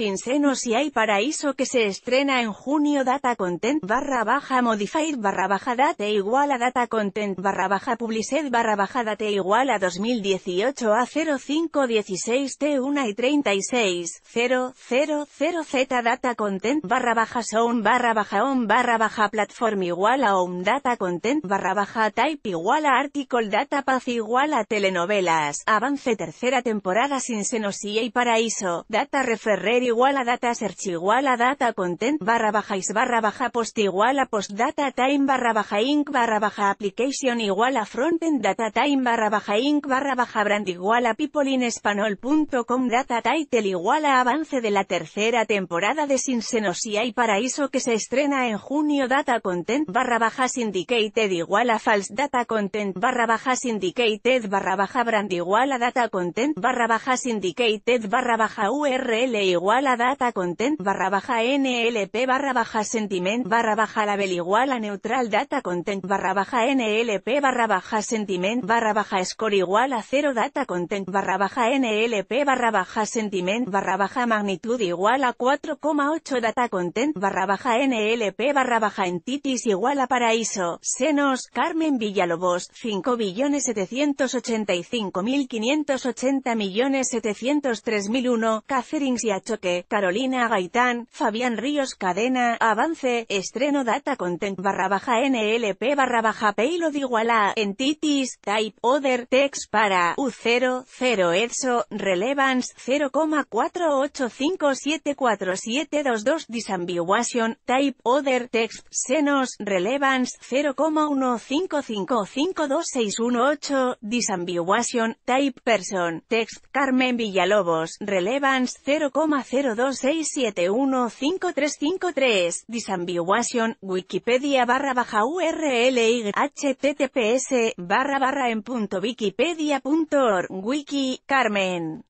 sin senos y hay paraíso que se estrena en junio data content barra baja modified barra baja date igual a data content barra baja publicidad barra baja date igual a 2018 a 0516 T1 y 36 000 Z data content barra baja sound barra baja on barra baja platform igual a on data content barra baja type igual a article data path igual a telenovelas avance tercera temporada sin senos y hay paraíso data referrer igual a data search igual a data content barra baja is barra baja post igual a post data time barra baja inc barra baja application igual a frontend data time barra baja inc barra baja brand igual a peopleinespanol.com data title igual a avance de la tercera temporada de sin senosía y Paraíso que se estrena en junio data content barra baja syndicated igual a false data content barra baja syndicated barra baja brand igual a data content barra baja syndicated barra baja url igual la data content barra baja nlp barra baja sentiment barra baja label igual a neutral data content barra baja nlp barra baja sentiment barra baja score igual a cero data content barra baja nlp barra baja sentiment barra baja magnitud igual a 4,8 data content barra baja nlp barra baja entities igual a paraíso senos Carmen Villalobos 5 billones 785 mil 580 millones 703 mil 1 Catherings y Achoque Carolina Gaitán, Fabián Ríos Cadena, Avance, estreno data content barra baja NLP barra baja payload iguala, entities, type other, text para, u 00 EDSO, relevance 0,48574722 disambiguation, type other, text, senos, relevance 0,15552618 disambiguation, type person, text, Carmen Villalobos, relevance 0,0 026715353. Disambiguation, Wikipedia barra baja URL https barra barra en punto wikipedia wikipedia.org, wiki, Carmen.